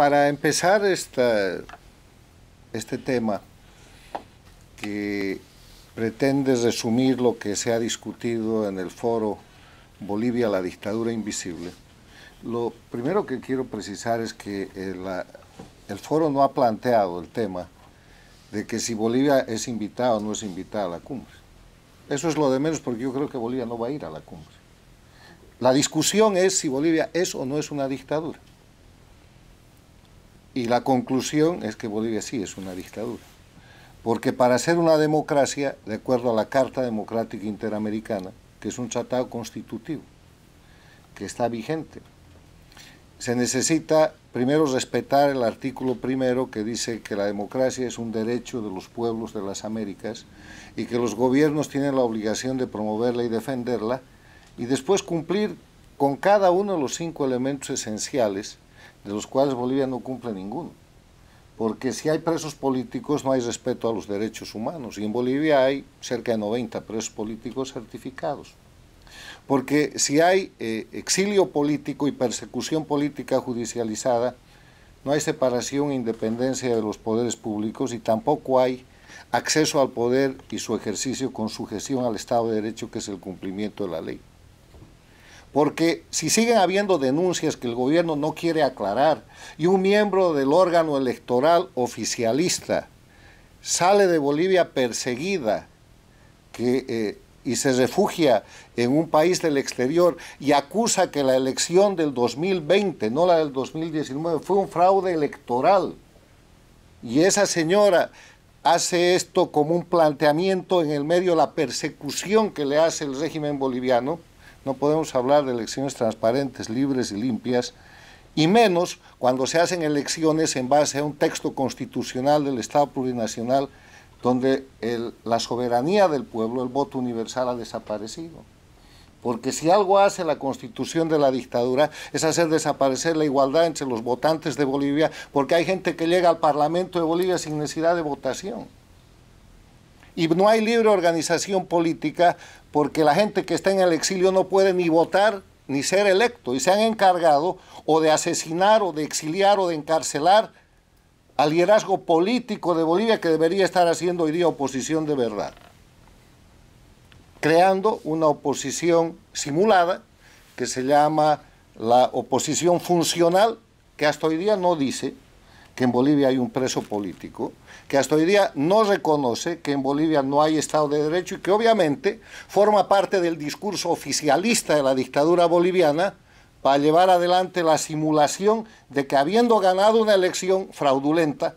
para empezar este tema, que pretende resumir lo que se ha discutido en el foro Bolivia, la dictadura invisible, lo primero que quiero precisar es que el, el foro no ha planteado el tema de que si Bolivia es invitada o no es invitada a la cumbre. Eso es lo de menos porque yo creo que Bolivia no va a ir a la cumbre. La discusión es si Bolivia es o no es una dictadura. Y la conclusión es que Bolivia sí es una dictadura. Porque para ser una democracia, de acuerdo a la Carta Democrática Interamericana, que es un tratado constitutivo, que está vigente, se necesita primero respetar el artículo primero que dice que la democracia es un derecho de los pueblos de las Américas y que los gobiernos tienen la obligación de promoverla y defenderla, y después cumplir con cada uno de los cinco elementos esenciales de los cuales Bolivia no cumple ninguno. Porque si hay presos políticos no hay respeto a los derechos humanos. Y en Bolivia hay cerca de 90 presos políticos certificados. Porque si hay eh, exilio político y persecución política judicializada, no hay separación e independencia de los poderes públicos y tampoco hay acceso al poder y su ejercicio con sujeción al Estado de Derecho, que es el cumplimiento de la ley. Porque si siguen habiendo denuncias que el gobierno no quiere aclarar y un miembro del órgano electoral oficialista sale de Bolivia perseguida eh, y se refugia en un país del exterior y acusa que la elección del 2020, no la del 2019, fue un fraude electoral. Y esa señora hace esto como un planteamiento en el medio de la persecución que le hace el régimen boliviano no podemos hablar de elecciones transparentes, libres y limpias, y menos cuando se hacen elecciones en base a un texto constitucional del Estado plurinacional donde la soberanía del pueblo, el voto universal ha desaparecido. Porque si algo hace la constitución de la dictadura es hacer desaparecer la igualdad entre los votantes de Bolivia, porque hay gente que llega al Parlamento de Bolivia sin necesidad de votación. Y no hay libre organización política porque la gente que está en el exilio no puede ni votar ni ser electo. Y se han encargado o de asesinar o de exiliar o de encarcelar al liderazgo político de Bolivia que debería estar haciendo hoy día oposición de verdad. Creando una oposición simulada que se llama la oposición funcional, que hasta hoy día no dice que en Bolivia hay un preso político, que hasta hoy día no reconoce que en Bolivia no hay Estado de Derecho y que obviamente forma parte del discurso oficialista de la dictadura boliviana para llevar adelante la simulación de que habiendo ganado una elección fraudulenta,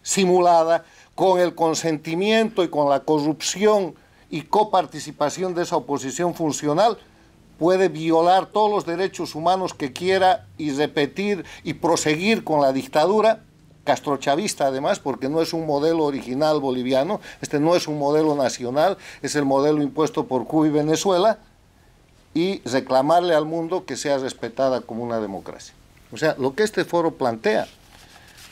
simulada, con el consentimiento y con la corrupción y coparticipación de esa oposición funcional, puede violar todos los derechos humanos que quiera y repetir y proseguir con la dictadura castrochavista además, porque no es un modelo original boliviano, este no es un modelo nacional, es el modelo impuesto por Cuba y Venezuela, y reclamarle al mundo que sea respetada como una democracia. O sea, lo que este foro plantea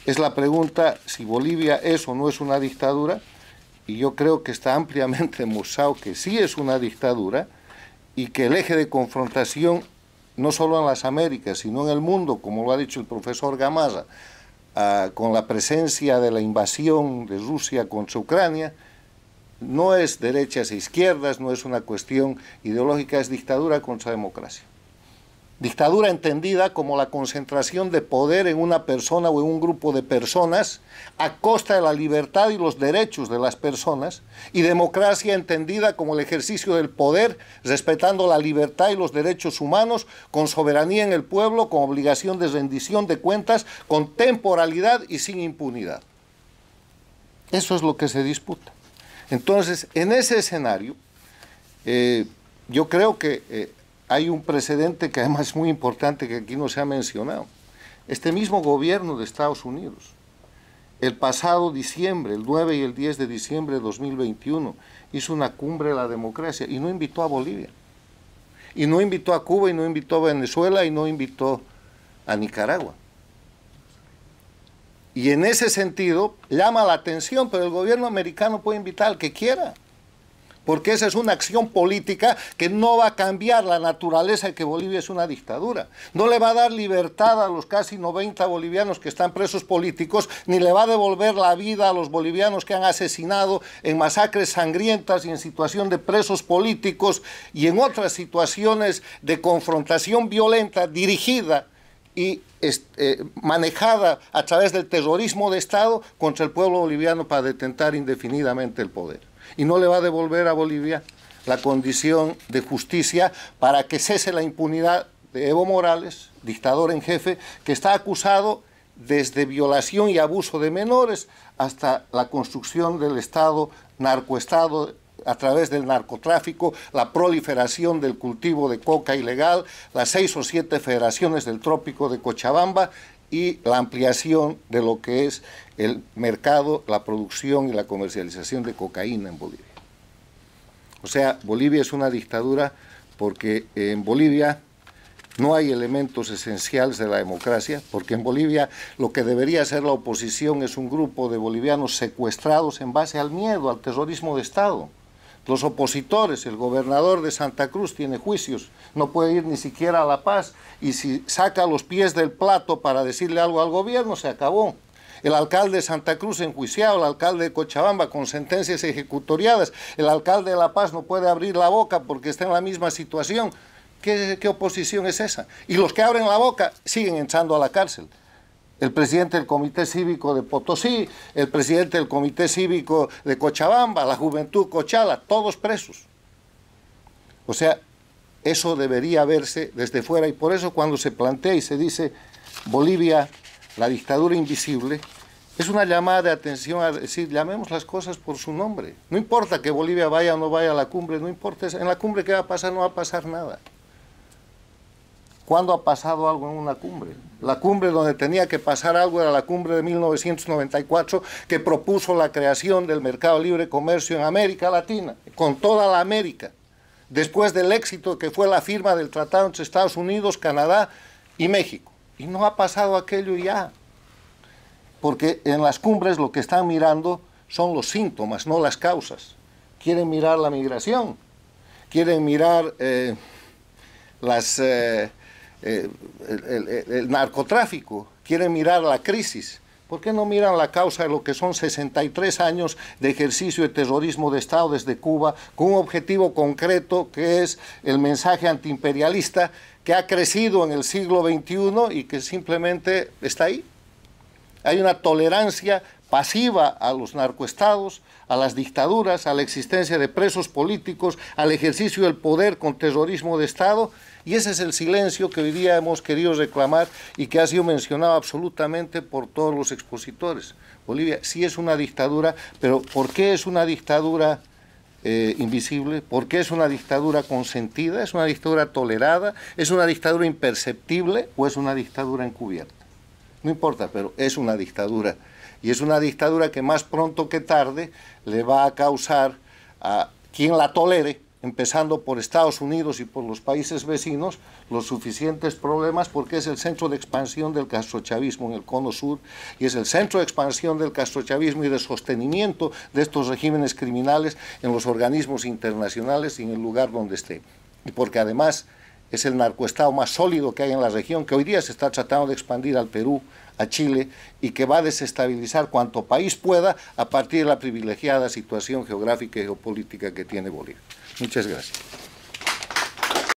es la pregunta si Bolivia es o no es una dictadura, y yo creo que está ampliamente mostrado que sí es una dictadura y que el eje de confrontación, no solo en las Américas, sino en el mundo, como lo ha dicho el profesor Gamaza con la presencia de la invasión de Rusia contra Ucrania, no es derechas e izquierdas, no es una cuestión ideológica, es dictadura contra democracia. Dictadura entendida como la concentración de poder en una persona o en un grupo de personas a costa de la libertad y los derechos de las personas. Y democracia entendida como el ejercicio del poder respetando la libertad y los derechos humanos con soberanía en el pueblo, con obligación de rendición de cuentas, con temporalidad y sin impunidad. Eso es lo que se disputa. Entonces, en ese escenario, eh, yo creo que... Eh, hay un precedente que además es muy importante que aquí no se ha mencionado. Este mismo gobierno de Estados Unidos, el pasado diciembre, el 9 y el 10 de diciembre de 2021, hizo una cumbre de la democracia y no invitó a Bolivia. Y no invitó a Cuba, y no invitó a Venezuela, y no invitó a Nicaragua. Y en ese sentido llama la atención, pero el gobierno americano puede invitar al que quiera porque esa es una acción política que no va a cambiar la naturaleza de que Bolivia es una dictadura. No le va a dar libertad a los casi 90 bolivianos que están presos políticos, ni le va a devolver la vida a los bolivianos que han asesinado en masacres sangrientas y en situación de presos políticos y en otras situaciones de confrontación violenta dirigida y este, eh, manejada a través del terrorismo de Estado contra el pueblo boliviano para detentar indefinidamente el poder y no le va a devolver a Bolivia la condición de justicia para que cese la impunidad de Evo Morales, dictador en jefe, que está acusado desde violación y abuso de menores hasta la construcción del Estado narcoestado a través del narcotráfico, la proliferación del cultivo de coca ilegal, las seis o siete federaciones del trópico de Cochabamba y la ampliación de lo que es el mercado, la producción y la comercialización de cocaína en Bolivia. O sea, Bolivia es una dictadura porque en Bolivia no hay elementos esenciales de la democracia, porque en Bolivia lo que debería ser la oposición es un grupo de bolivianos secuestrados en base al miedo, al terrorismo de Estado los opositores, el gobernador de Santa Cruz tiene juicios, no puede ir ni siquiera a La Paz y si saca los pies del plato para decirle algo al gobierno, se acabó. El alcalde de Santa Cruz enjuiciado, el alcalde de Cochabamba con sentencias ejecutoriadas, el alcalde de La Paz no puede abrir la boca porque está en la misma situación. ¿Qué, oposición es esa? Y los que abren la boca siguen entrando a la cárcel el presidente del Comité Cívico de Potosí, el presidente del Comité Cívico de Cochabamba, la Juventud Cochala, todos presos. O sea, eso debería verse desde fuera y por eso cuando se plantea y se dice Bolivia, la dictadura invisible, es una llamada de atención a decir, llamemos las cosas por su nombre. No importa que Bolivia vaya o no vaya a la cumbre, no importa, en la cumbre que va a pasar, no va a pasar nada. ¿Cuándo ha pasado algo en una cumbre? La cumbre donde tenía que pasar algo era la cumbre de 1994 que propuso la creación del mercado libre comercio en América Latina, con toda la América, después del éxito que fue la firma del tratado entre Estados Unidos, Canadá y México. Y no ha pasado aquello ya, porque en las cumbres lo que están mirando son los síntomas, no las causas. Quieren mirar la migración, quieren mirar eh, las... Eh, el, narcotráfico, quieren mirar la crisis. ¿Por qué no miran la causa de lo que son 63 años de ejercicio de terrorismo de Estado desde Cuba, con un objetivo concreto que es el mensaje antiimperialista que ha crecido en el siglo XXI y que simplemente está ahí? Hay una tolerancia pasiva a los narcoestados, a las dictaduras, a la existencia de presos políticos, al ejercicio del poder con terrorismo de Estado. Y ese es el silencio que hoy día hemos querido reclamar y que ha sido mencionado absolutamente por todos los expositores. Bolivia sí es una dictadura, pero ¿por qué es una dictadura eh, invisible? ¿Por qué es una dictadura consentida? ¿Es una dictadura tolerada? ¿Es una dictadura imperceptible o es una dictadura encubierta? No importa, pero es una dictadura y es una dictadura que más pronto que tarde le va a causar a quien la tolere, empezando por Estados Unidos y por los países vecinos, los suficientes problemas porque es el centro de expansión del castrochavismo en el cono sur y es el centro de expansión del castrochavismo y de sostenimiento de estos regímenes criminales en los organismos internacionales y en el lugar donde esté. Y porque además es el narcoestado más sólido que hay en la región, que hoy día se está tratando de expandir al Perú, a Chile, y que va a desestabilizar cuanto país pueda a partir de la privilegiada situación geográfica y geopolítica que tiene Bolivia. Muchas gracias.